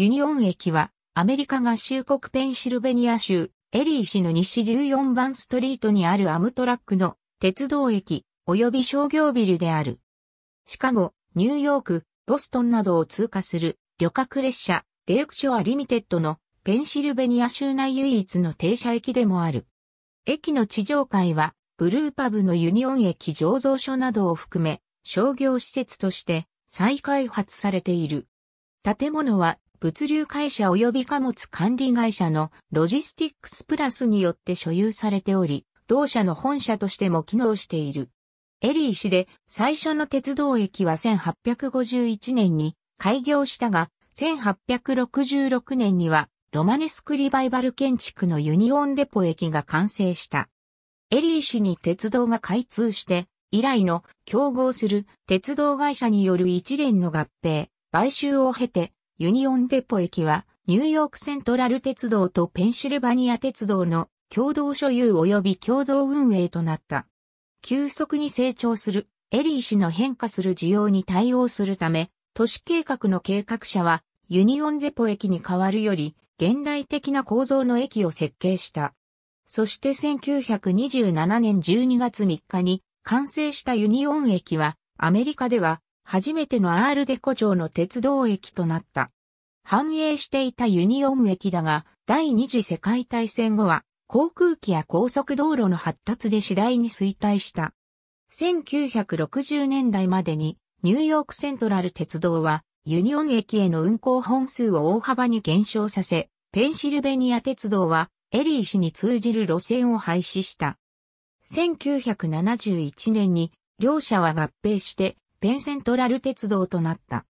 ユニオン駅は、アメリカ合衆国ペンシルベニア州、エリー市の西14番ストリートにあるアムトラックの鉄道駅、及び商業ビルである。シカゴ、ニューヨーク、ボストンなどを通過する旅客列車、レイクショアリミテッドのペンシルベニア州内唯一の停車駅でもある。駅の地上階は、ブルーパブのユニオン駅醸造所などを含め、商業施設として再開発されている。建物は物流会社及び貨物管理会社のロジスティックスプラスによって所有されており、同社の本社としても機能している。エリー市で最初の鉄道駅は1851年に開業したが、1866年にはロマネスクリバイバル建築のユニオンデポ駅が完成した。エリー市に鉄道が開通して、以来の競合する鉄道会社による一連の合併、買収を経てユニオンデポ駅は、ニューヨークセントラル鉄道とペンシルバニア鉄道の共同所有及び共同運営となった。急速に成長する、エリー市の変化する需要に対応するため、都市計画の計画者は、ユニオンデポ駅に代わるより、現代的な構造の駅を設計した。そして1927年12月3日に完成したユニオン駅は、アメリカでは初めてのアールデコ町の鉄道駅となった。繁栄していたユニオン駅だが、第二次世界大戦後は、航空機や高速道路の発達で次第に衰退した。1960年代までに、ニューヨークセントラル鉄道は、ユニオン駅への運行本数を大幅に減少させ、ペンシルベニア鉄道は、エリー市に通じる路線を廃止した。1971年に、両社は合併して、ペンセントラル鉄道となった。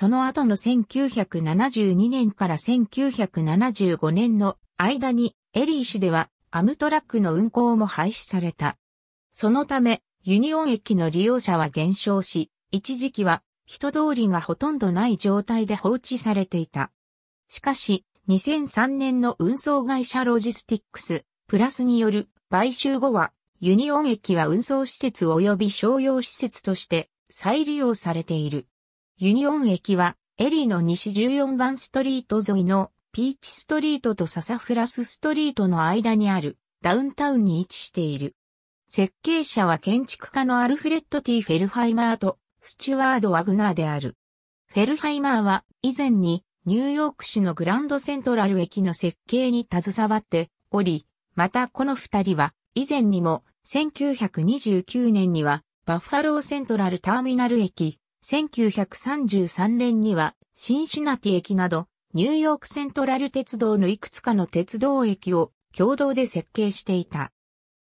その後の1972年から1975年の間にエリー市ではアムトラックの運行も廃止された。そのためユニオン駅の利用者は減少し、一時期は人通りがほとんどない状態で放置されていた。しかし、2003年の運送会社ロジスティックス、プラスによる買収後は、ユニオン駅は運送施設及び商用施設として再利用されている。ユニオン駅は、エリーの西14番ストリート沿いのピーチストリートとササフラスストリートの間にあるダウンタウンに位置している。設計者は建築家のアルフレッド・ティ・フェルハイマーとスチュワード・ワグナーである。フェルハイマーは以前にニューヨーク市のグランドセントラル駅の設計に携わっており、またこの二人は以前にも1929年にはバッファローセントラルターミナル駅1933年にはシンシナティ駅などニューヨークセントラル鉄道のいくつかの鉄道駅を共同で設計していた。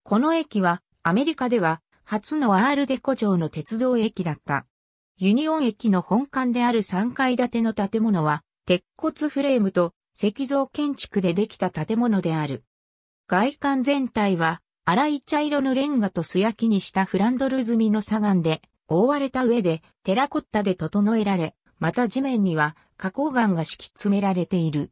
この駅はアメリカでは初のアールデコ城の鉄道駅だった。ユニオン駅の本館である3階建ての建物は鉄骨フレームと石像建築でできた建物である。外観全体は、荒い茶色のレンガと素焼きにしたフランドル済みの砂岩で、覆われた上でテラコッタで整えられ、また地面には花崗岩が敷き詰められている。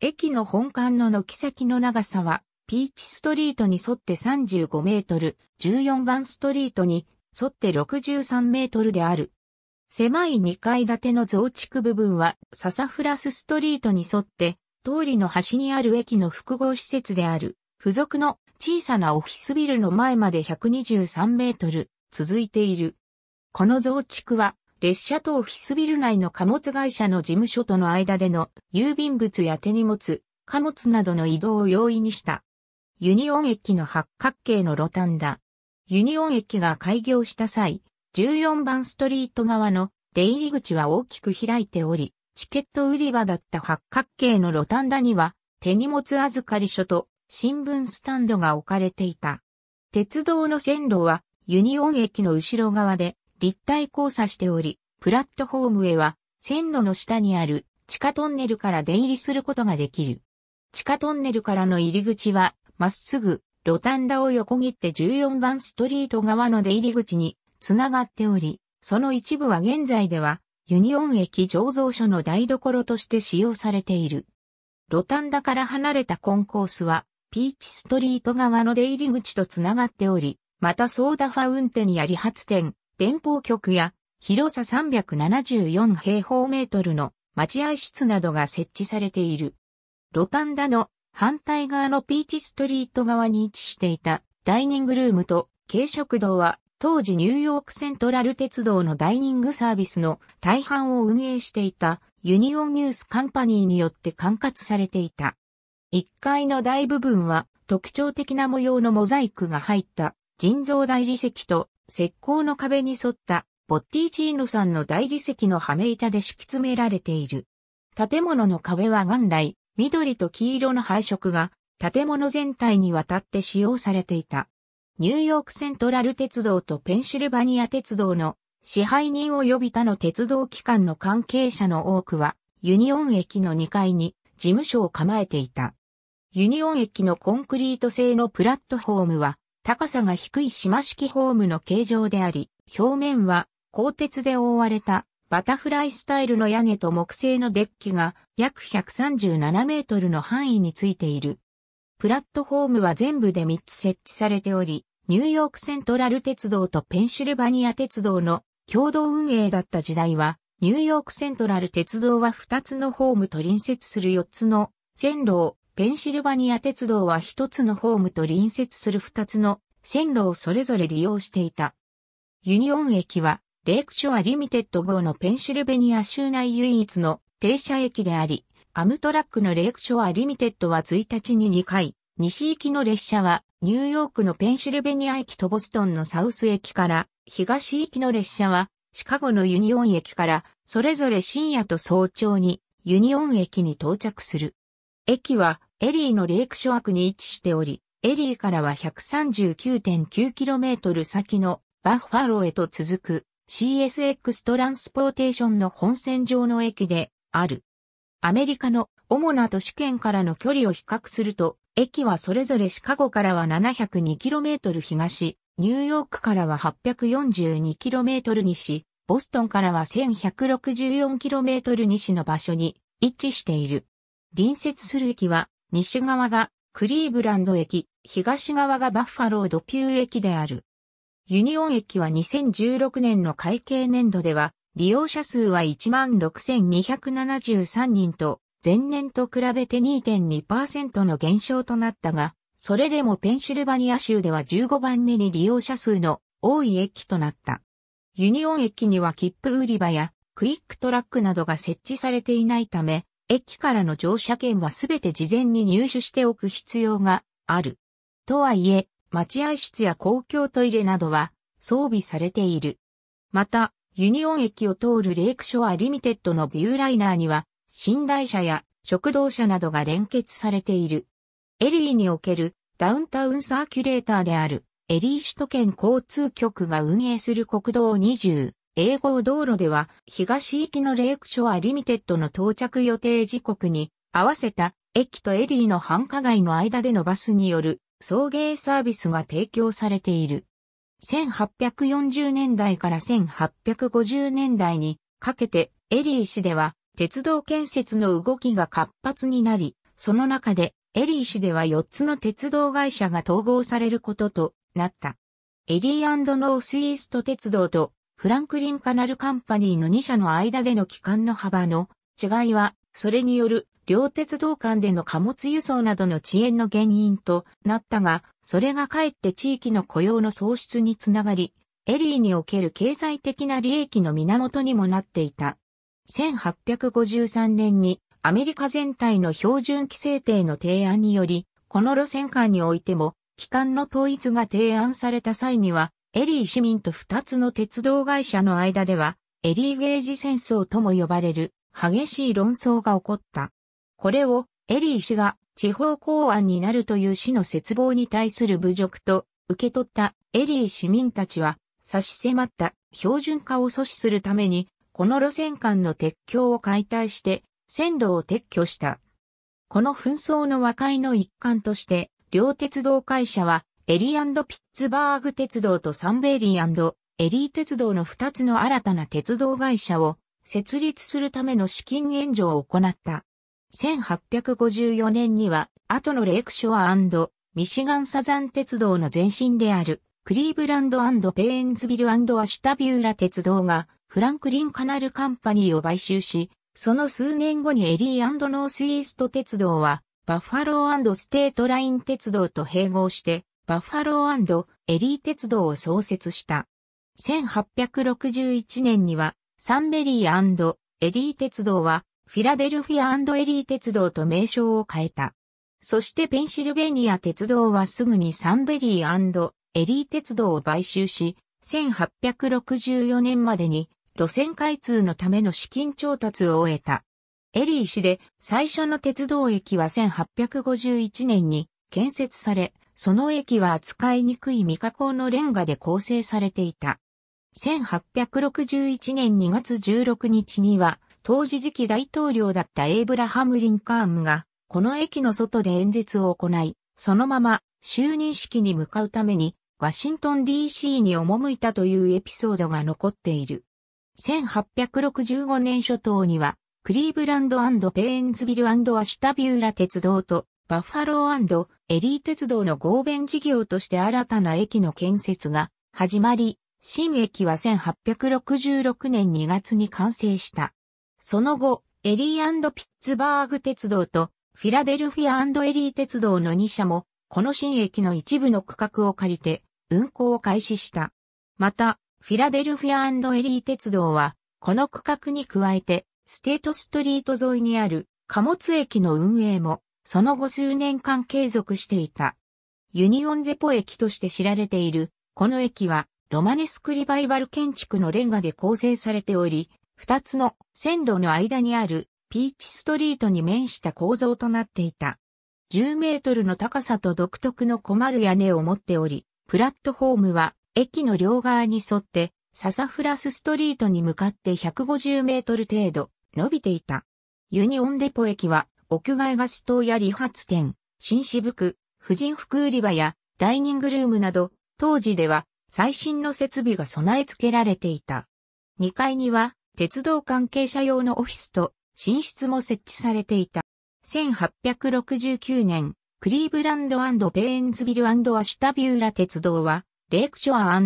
駅の本館の軒先の長さは、ピーチストリートに沿って35メートル、14番ストリートに沿って63メートルである。狭い2階建ての増築部分は、ササフラスストリートに沿って、通りの端にある駅の複合施設である、付属の小さなオフィスビルの前まで123メートル続いている。この増築は、列車とオフィスビル内の貨物会社の事務所との間での郵便物や手荷物、貨物などの移動を容易にした。ユニオン駅の八角形の路端だ。ユニオン駅が開業した際、14番ストリート側の出入り口は大きく開いており、チケット売り場だった八角形の路端だには、手荷物預かり所と新聞スタンドが置かれていた。鉄道の線路はユニオン駅の後ろ側で、立体交差しており、プラットフォームへは線路の下にある地下トンネルから出入りすることができる。地下トンネルからの入り口は、まっすぐ、ロタンダを横切って14番ストリート側の出入り口につながっており、その一部は現在では、ユニオン駅醸造所の台所として使用されている。ロタンダから離れたコンコースは、ピーチストリート側の出入り口とつながっており、またソーダファウンテンやり発展。電報局や広さ374平方メートルの待合室などが設置されている。ロタンダの反対側のピーチストリート側に位置していたダイニングルームと軽食堂は当時ニューヨークセントラル鉄道のダイニングサービスの大半を運営していたユニオンニュースカンパニーによって管轄されていた。1階の大部分は特徴的な模様のモザイクが入った人造大理石と石膏の壁に沿ったボッティチーノさんの大理石の羽目板で敷き詰められている。建物の壁は元来、緑と黄色の配色が建物全体にわたって使用されていた。ニューヨークセントラル鉄道とペンシルバニア鉄道の支配人を呼びたの鉄道機関の関係者の多くは、ユニオン駅の2階に事務所を構えていた。ユニオン駅のコンクリート製のプラットフォームは、高さが低い島式ホームの形状であり、表面は鋼鉄で覆われたバタフライスタイルの屋根と木製のデッキが約137メートルの範囲についている。プラットホームは全部で3つ設置されており、ニューヨークセントラル鉄道とペンシルバニア鉄道の共同運営だった時代は、ニューヨークセントラル鉄道は2つのホームと隣接する4つの線路をペンシルバニア鉄道は一つのホームと隣接する二つの線路をそれぞれ利用していた。ユニオン駅は、レイクショアリミテッド号のペンシルベニア州内唯一の停車駅であり、アムトラックのレイクショアリミテッドは1日に2回、西行きの列車は、ニューヨークのペンシルベニア駅とボストンのサウス駅から、東行きの列車は、シカゴのユニオン駅から、それぞれ深夜と早朝に、ユニオン駅に到着する。駅はエリーのレイク諸悪に位置しており、エリーからは 139.9km 先のバッファローへと続く CSX トランスポーテーションの本線上の駅である。アメリカの主な都市圏からの距離を比較すると、駅はそれぞれシカゴからは 702km 東、ニューヨークからは 842km 西、ボストンからは 1164km 西の場所に位置している。隣接する駅は、西側がクリーブランド駅、東側がバッファロードピュー駅である。ユニオン駅は2016年の会計年度では、利用者数は16,273人と、前年と比べて2.2%の減少となったが、それでもペンシルバニア州では15番目に利用者数の多い駅となった。ユニオン駅には切符売り場やクイックトラックなどが設置されていないため、駅からの乗車券はすべて事前に入手しておく必要がある。とはいえ、待合室や公共トイレなどは装備されている。また、ユニオン駅を通るレイクショアリミテッドのビューライナーには、寝台車や食堂車などが連結されている。エリーにおけるダウンタウンサーキュレーターであるエリー首都圏交通局が運営する国道20英語道路では東行きのレイクショアリミテッドの到着予定時刻に合わせた駅とエリーの繁華街の間でのバスによる送迎サービスが提供されている。1840年代から1850年代にかけてエリー市では鉄道建設の動きが活発になり、その中でエリー市では4つの鉄道会社が統合されることとなった。エリーノースイースト鉄道とフランクリンカナルカンパニーの2社の間での機関の幅の違いは、それによる両鉄道間での貨物輸送などの遅延の原因となったが、それがかえって地域の雇用の創出につながり、エリーにおける経済的な利益の源にもなっていた。1853年にアメリカ全体の標準規制定の提案により、この路線間においても、機関の統一が提案された際には、エリー市民と2つの鉄道会社の間では、エリーゲージ戦争とも呼ばれる激しい論争が起こった。これをエリー氏が地方公安になるという市の絶望に対する侮辱と受け取ったエリー市民たちは差し迫った標準化を阻止するためにこの路線間の鉄橋を解体して線路を撤去した。この紛争の和解の一環として両鉄道会社はエリーピッツバーグ鉄道とサンベイリーエリー鉄道の2つの新たな鉄道会社を設立するための資金援助を行った。1854年には、後のレイクショアミシガンサザン鉄道の前身である、クリーブランドペーンズビルアシタビューラ鉄道が、フランクリンカナルカンパニーを買収し、その数年後にエリーノースイースト鉄道は、バッファローステートライン鉄道と併合して、バッファローエリー鉄道を創設した。1861年には、サンベリーエリー鉄道は、フィラデルフィアエリー鉄道と名称を変えた。そしてペンシルベニア鉄道はすぐにサンベリーエリー鉄道を買収し、1864年までに路線開通のための資金調達を終えた。エリー市で最初の鉄道駅は1851年に建設され、その駅は扱いにくい未加工のレンガで構成されていた。1861年2月16日には、当時次期大統領だったエイブラハム・リンカーンが、この駅の外で演説を行い、そのまま就任式に向かうために、ワシントン DC に赴いたというエピソードが残っている。1865年初頭には、クリーブランドペーンズビルアシュタビューラ鉄道とバッファローエリー鉄道の合弁事業として新たな駅の建設が始まり、新駅は1866年2月に完成した。その後、エリーピッツバーグ鉄道とフィラデルフィアエリー鉄道の2社も、この新駅の一部の区画を借りて運行を開始した。また、フィラデルフィアエリー鉄道は、この区画に加えて、ステートストリート沿いにある貨物駅の運営もその後数年間継続していた。ユニオンデポ駅として知られている、この駅は、ロマネスクリバイバル建築のレンガで構成されており、二つの線路の間にあるピーチストリートに面した構造となっていた。10メートルの高さと独特の困る屋根を持っており、プラットフォームは駅の両側に沿ってササフラスストリートに向かって150メートル程度伸びていた。ユニオンデポ駅は屋外ガス灯や理髪店、紳士服、婦人服売り場やダイニングルームなど、当時では最新の設備が備え付けられていた。2階には鉄道関係者用のオフィスと寝室も設置されていた。1869年、クリーブランドペーンズビルアシタビューラ鉄道は、レイクショア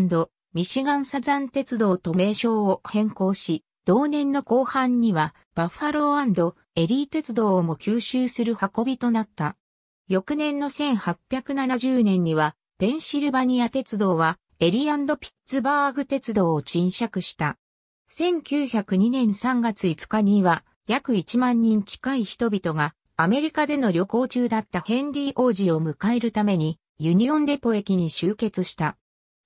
ミシガンサザン鉄道と名称を変更し、同年の後半には、バッファローエリー鉄道をも吸収する運びとなった。翌年の1870年には、ペンシルバニア鉄道は、エリピッツバーグ鉄道を沈借した。1902年3月5日には、約1万人近い人々が、アメリカでの旅行中だったヘンリー王子を迎えるために、ユニオンデポ駅に集結した。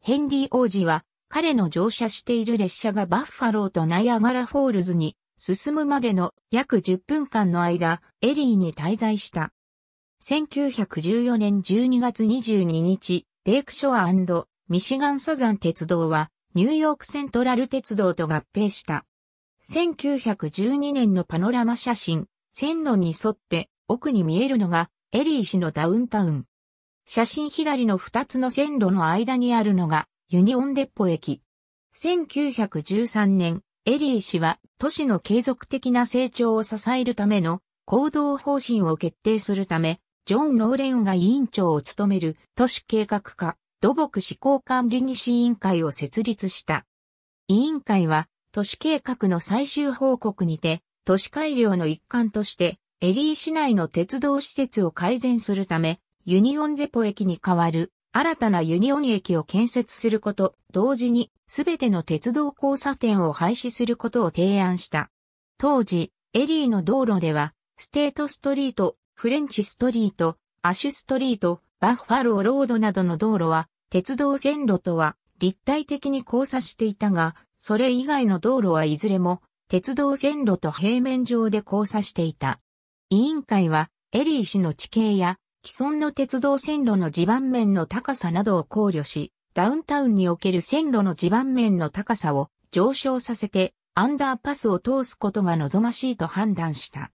ヘンリー王子は、彼の乗車している列車がバッファローとナイアガラフォールズに進むまでの約10分間の間、エリーに滞在した。1914年12月22日、レイクショアミシガンサザン鉄道はニューヨークセントラル鉄道と合併した。1912年のパノラマ写真、線路に沿って奥に見えるのがエリー市のダウンタウン。写真左の2つの線路の間にあるのがユニオンデッポ駅。1913年、エリー氏は都市の継続的な成長を支えるための行動方針を決定するため、ジョン・ローレンが委員長を務める都市計画課土木施行管理西委員会を設立した。委員会は都市計画の最終報告にて都市改良の一環としてエリー市内の鉄道施設を改善するためユニオンデポ駅に代わる新たなユニオン駅を建設すること、同時に、すべての鉄道交差点を廃止することを提案した。当時、エリーの道路では、ステートストリート、フレンチストリート、アシュストリート、バッファローロードなどの道路は、鉄道線路とは立体的に交差していたが、それ以外の道路はいずれも、鉄道線路と平面上で交差していた。委員会は、エリー氏の地形や既存の鉄道線路の地盤面の高さなどを考慮し、ダウンタウンにおける線路の地盤面の高さを上昇させて、アンダーパスを通すことが望ましいと判断した。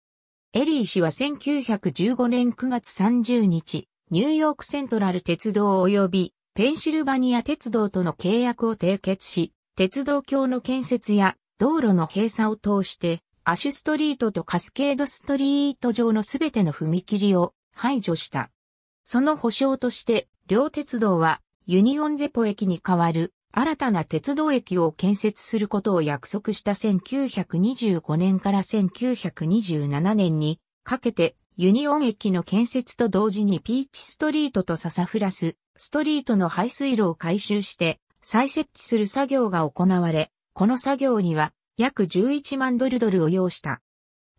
エリー氏は1915年9月30日、ニューヨークセントラル鉄道及びペンシルバニア鉄道との契約を締結し、鉄道橋の建設や道路の閉鎖を通して、アシュストリートとカスケードストリート上のすべての踏切を排除した。その保証として、両鉄道はユニオンデポ駅に代わる新たな鉄道駅を建設することを約束した1925年から1927年にかけてユニオン駅の建設と同時にピーチストリートとササフラスストリートの排水路を改修して再設置する作業が行われ、この作業には約11万ドルドルを要した。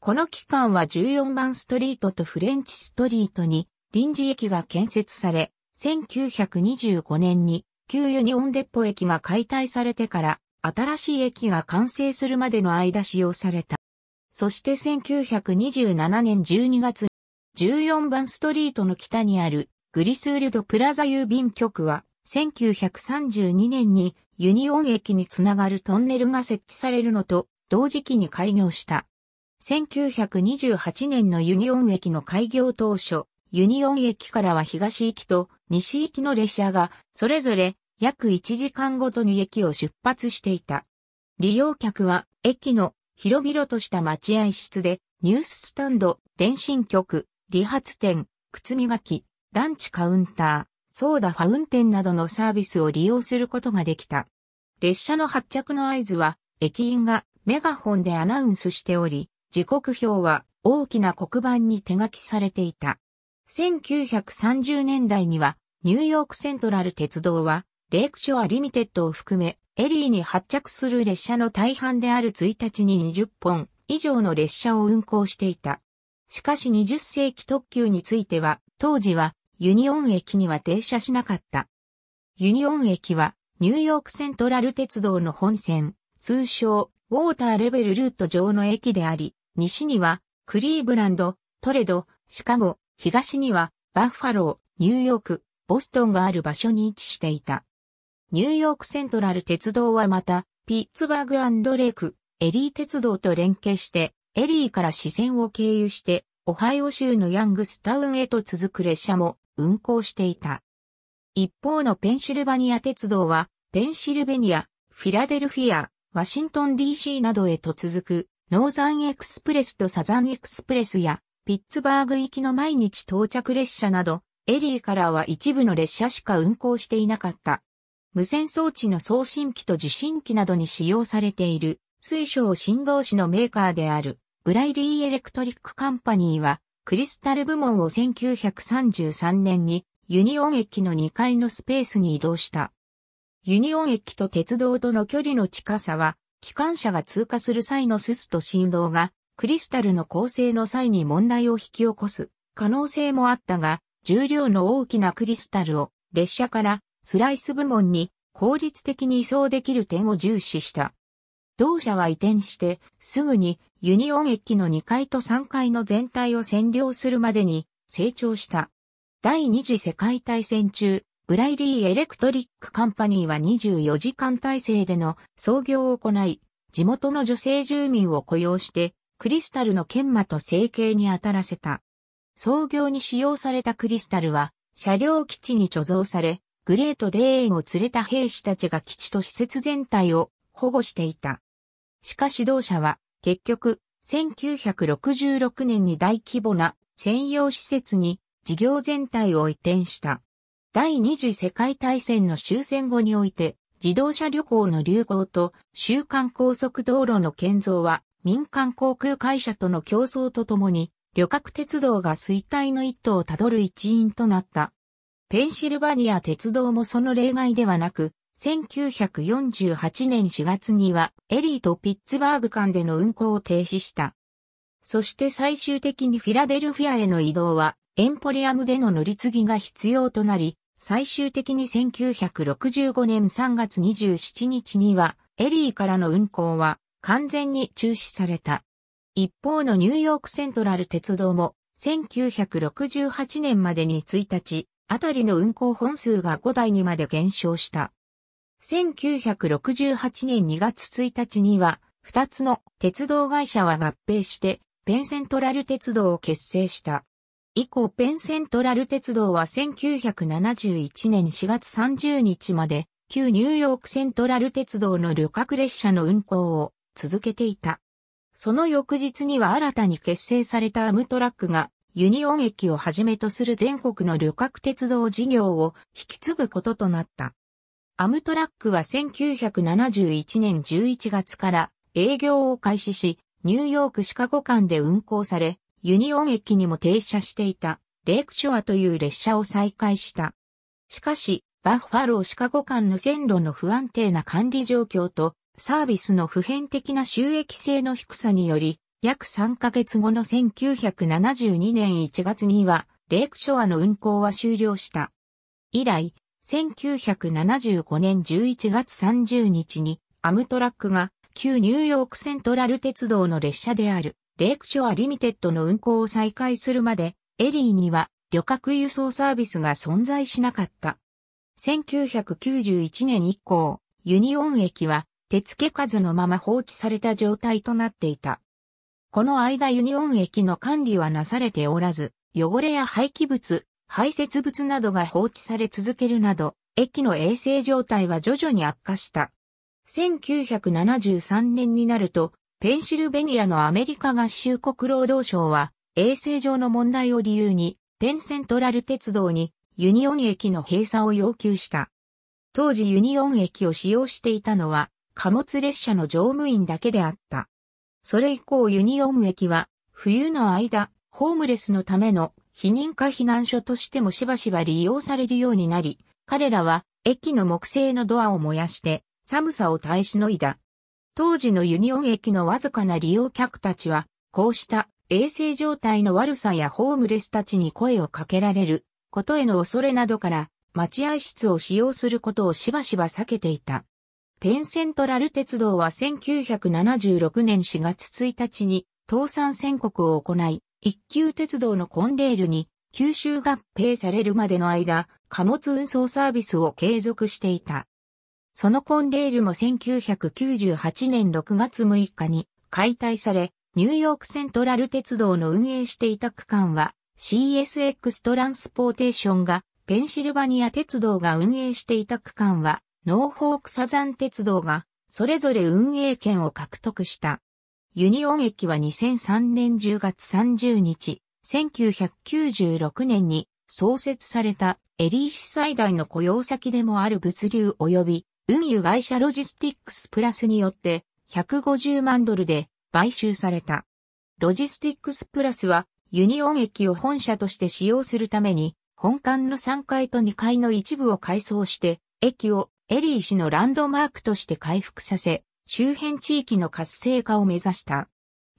この期間は14番ストリートとフレンチストリートに臨時駅が建設され、1925年に旧ユニオンデッポ駅が解体されてから新しい駅が完成するまでの間使用された。そして1927年12月、14番ストリートの北にあるグリスールドプラザ郵便局は1932年にユニオン駅につながるトンネルが設置されるのと同時期に開業した。1928年のユニオン駅の開業当初、ユニオン駅からは東行きと西行きの列車が、それぞれ約1時間ごとに駅を出発していた。利用客は、駅の広々とした待合室で、ニューススタンド、電信局、理髪店、靴磨き、ランチカウンター、ソーダファウンテンなどのサービスを利用することができた。列車の発着の合図は、駅員がメガホンでアナウンスしており、時刻表は大きな黒板に手書きされていた。1930年代にはニューヨークセントラル鉄道はレイクショアリミテッドを含めエリーに発着する列車の大半である1日に20本以上の列車を運行していた。しかし20世紀特急については当時はユニオン駅には停車しなかった。ユニオン駅はニューヨークセントラル鉄道の本線、通称ウォーターレベルルート上の駅であり、西にはクリーブランド、トレド、シカゴ、東にはバッファロー、ニューヨーク、ボストンがある場所に位置していた。ニューヨークセントラル鉄道はまた、ピッツバーグレイク、エリー鉄道と連携して、エリーから支線を経由して、オハイオ州のヤングスタウンへと続く列車も運行していた。一方のペンシルバニア鉄道は、ペンシルベニア、フィラデルフィア、ワシントン DC などへと続く、ノーザンエクスプレスとサザンエクスプレスや、ピッツバーグ行きの毎日到着列車など、エリーからは一部の列車しか運行していなかった。無線装置の送信機と受信機などに使用されている、水晶振動子のメーカーである、ブライリーエレクトリックカンパニーは、クリスタル部門を1933年に、ユニオン駅の2階のスペースに移動した。ユニオン駅と鉄道との距離の近さは、機関車が通過する際のススと振動が、クリスタルの構成の際に問題を引き起こす可能性もあったが、重量の大きなクリスタルを列車からスライス部門に効率的に移送できる点を重視した。同社は移転して、すぐにユニオン駅の2階と3階の全体を占領するまでに成長した。第二次世界大戦中、ブライリー・エレクトリック・カンパニーは24時間体制での創業を行い、地元の女性住民を雇用して、クリスタルの研磨と成形に当たらせた。創業に使用されたクリスタルは、車両基地に貯蔵され、グレート・デーンを連れた兵士たちが基地と施設全体を保護していた。しかし同社は、結局、1966年に大規模な専用施設に事業全体を移転した。第二次世界大戦の終戦後において、自動車旅行の流行と、週間高速道路の建造は、民間航空会社との競争とともに、旅客鉄道が衰退の一途をたどる一因となった。ペンシルバニア鉄道もその例外ではなく、1948年4月にはエリーとピッツバーグ間での運行を停止した。そして最終的にフィラデルフィアへの移動はエンポリアムでの乗り継ぎが必要となり、最終的に1965年3月27日には、エリーからの運行は完全に中止された。一方のニューヨークセントラル鉄道も、1968年までに1日、あたりの運行本数が5台にまで減少した。1968年2月1日には、2つの鉄道会社は合併して、ペンセントラル鉄道を結成した。以降ペンセントラル鉄道は1971年4月30日まで旧ニューヨークセントラル鉄道の旅客列車の運行を続けていた。その翌日には新たに結成されたアムトラックがユニオン駅をはじめとする全国の旅客鉄道事業を引き継ぐこととなった。アムトラックは1971年11月から営業を開始し、ニューヨークシカゴ間で運行され、ユニオン駅にも停車していたレイクショアという列車を再開した。しかし、バッファローシカゴ間の線路の不安定な管理状況とサービスの普遍的な収益性の低さにより、約3ヶ月後の1972年1月には、レイクショアの運行は終了した。以来、1975年11月30日に、アムトラックが旧ニューヨークセントラル鉄道の列車であるレイクショアリミテッドの運行を再開するまで、エリーには旅客輸送サービスが存在しなかった。1991年以降、ユニオン駅は手付け数のまま放置された状態となっていた。この間ユニオン駅の管理はなされておらず、汚れや廃棄物、排泄物などが放置され続けるなど、駅の衛生状態は徐々に悪化した。1973年になると、ペンシルベニアのアメリカ合衆国労働省は、衛生上の問題を理由に、ペンセントラル鉄道にユニオン駅の閉鎖を要求した。当時ユニオン駅を使用していたのは、貨物列車の乗務員だけであった。それ以降ユニオン駅は、冬の間、ホームレスのための避妊か避難所としてもしばしば利用されるようになり、彼らは駅の木製のドアを燃やして寒さを耐えしのいだ。当時のユニオン駅のわずかな利用客たちは、こうした衛生状態の悪さやホームレスたちに声をかけられることへの恐れなどから待合室を使用することをしばしば避けていた。ペンセントラル鉄道は1976年4月1日に倒産宣告を行い、一級鉄道のコンレールに吸収合併されるまでの間、貨物運送サービスを継続していた。そのコンレールも1998年6月6日に解体され、ニューヨークセントラル鉄道の運営していた区間は CSX トランスポーテーションがペンシルバニア鉄道が運営していた区間はノーホークサザン鉄道がそれぞれ運営権を獲得した。ユニオン駅は2003年10月30日、1996年に創設されたエリー市最大の雇用先でもある物流及び運輸会社ロジスティックスプラスによって150万ドルで買収された。ロジスティックスプラスはユニオン駅を本社として使用するために本館の3階と2階の一部を改装して駅をエリー市のランドマークとして回復させ周辺地域の活性化を目指した。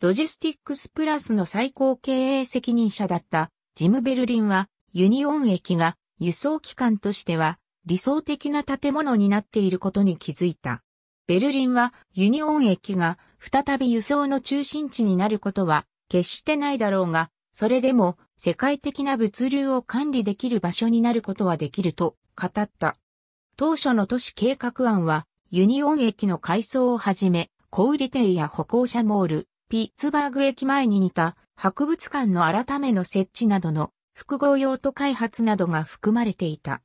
ロジスティックスプラスの最高経営責任者だったジム・ベルリンはユニオン駅が輸送機関としては理想的な建物になっていることに気づいた。ベルリンはユニオン駅が再び輸送の中心地になることは決してないだろうが、それでも世界的な物流を管理できる場所になることはできると語った。当初の都市計画案はユニオン駅の改装をはじめ、小売店や歩行者モール、ピッツバーグ駅前に似た博物館の改めの設置などの複合用途開発などが含まれていた。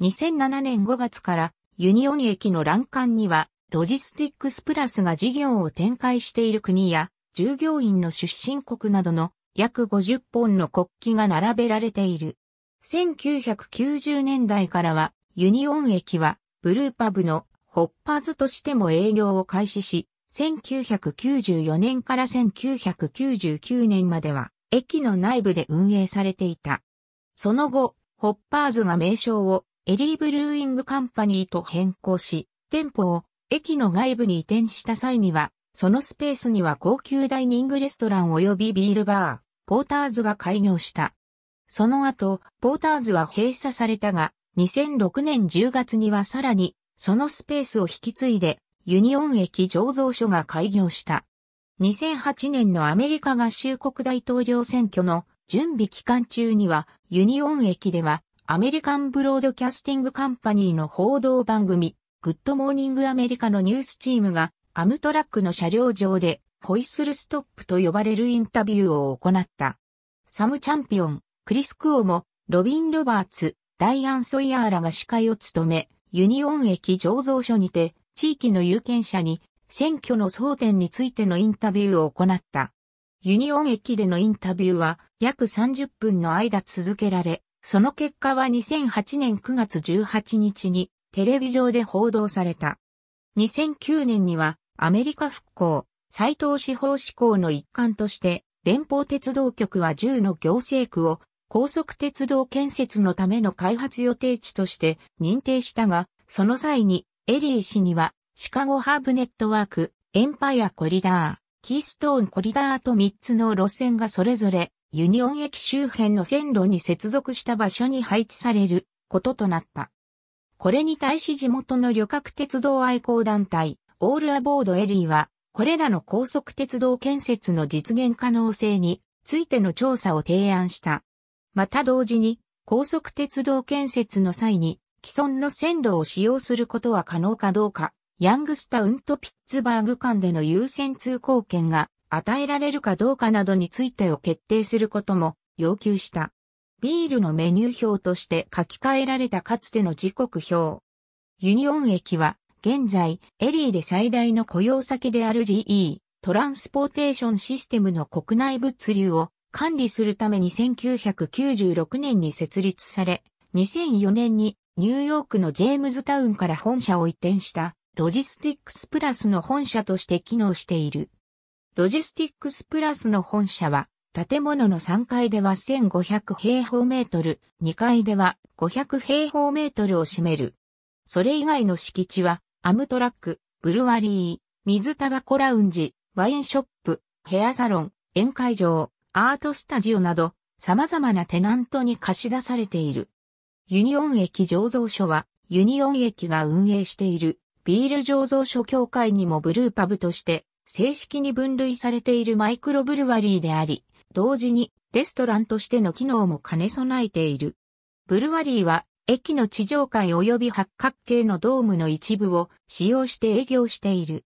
2007年5月からユニオン駅の欄干にはロジスティックスプラスが事業を展開している国や従業員の出身国などの約50本の国旗が並べられている。1990年代からはユニオン駅はブルーパブのホッパーズとしても営業を開始し、1994年から1999年までは駅の内部で運営されていた。その後、ホッパーズが名称をエリーブルーイングカンパニーと変更し、店舗を駅の外部に移転した際には、そのスペースには高級ダイニングレストラン及びビールバー、ポーターズが開業した。その後、ポーターズは閉鎖されたが、2006年10月にはさらに、そのスペースを引き継いで、ユニオン駅醸造所が開業した。2008年のアメリカ合衆国大統領選挙の準備期間中には、ユニオン駅では、アメリカンブロードキャスティングカンパニーの報道番組、グッドモーニングアメリカのニュースチームが、アムトラックの車両上で、ホイッスルストップと呼ばれるインタビューを行った。サムチャンピオン、クリス・クオも、ロビン・ロバーツ、ダイアン・ソイヤーらが司会を務め、ユニオン駅醸造所にて、地域の有権者に、選挙の争点についてのインタビューを行った。ユニオン駅でのインタビューは、約30分の間続けられ、その結果は2008年9月18日にテレビ上で報道された。2009年にはアメリカ復興、再投資法施行の一環として連邦鉄道局は10の行政区を高速鉄道建設のための開発予定地として認定したが、その際にエリー氏にはシカゴハーブネットワーク、エンパイアコリダー、キーストーンコリダーと3つの路線がそれぞれユニオン駅周辺の線路に接続した場所に配置されることとなった。これに対し地元の旅客鉄道愛好団体、オールアボードエリーは、これらの高速鉄道建設の実現可能性についての調査を提案した。また同時に、高速鉄道建設の際に、既存の線路を使用することは可能かどうか、ヤングスタウンとピッツバーグ間での優先通行権が与えられるかどうかなどについてを決定することも要求した。ビールのメニュー表として書き換えられたかつての時刻表。ユニオン駅は現在エリーで最大の雇用先である GE トランスポーテーションシステムの国内物流を管理するために1996年に設立され、2004年にニューヨークのジェームズタウンから本社を移転したロジスティックスプラスの本社として機能している。ロジスティックスプラスの本社は、建物の3階では1500平方メートル、2階では500平方メートルを占める。それ以外の敷地は、アムトラック、ブルワリー、水タバコラウンジ、ワインショップ、ヘアサロン、宴会場、アートスタジオなど、様々なテナントに貸し出されている。ユニオン駅醸造所は、ユニオン駅が運営している、ビール醸造所協会にもブルーパブとして正式に分類されているマイクロブルワリーであり、同時にレストランとしての機能も兼ね備えている。ブルワリーは駅の地上階及び八角形のドームの一部を使用して営業している。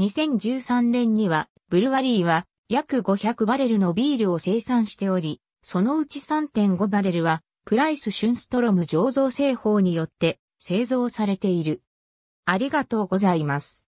2013年にはブルワリーは約500バレルのビールを生産しており、そのうち3.5バレルはプライス・シュンストロム醸造製法によって製造されている。ありがとうございます。